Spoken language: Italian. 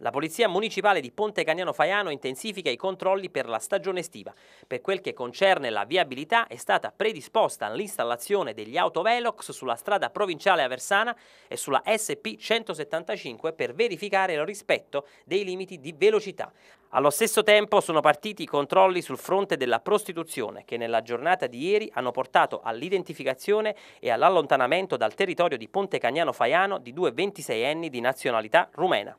La Polizia Municipale di Ponte Cagnano Faiano intensifica i controlli per la stagione estiva. Per quel che concerne la viabilità è stata predisposta l'installazione degli autovelox sulla strada provinciale Aversana e sulla SP 175 per verificare il rispetto dei limiti di velocità. Allo stesso tempo sono partiti i controlli sul fronte della prostituzione che nella giornata di ieri hanno portato all'identificazione e all'allontanamento dal territorio di Ponte Cagnano Faiano di due 26enni di nazionalità rumena.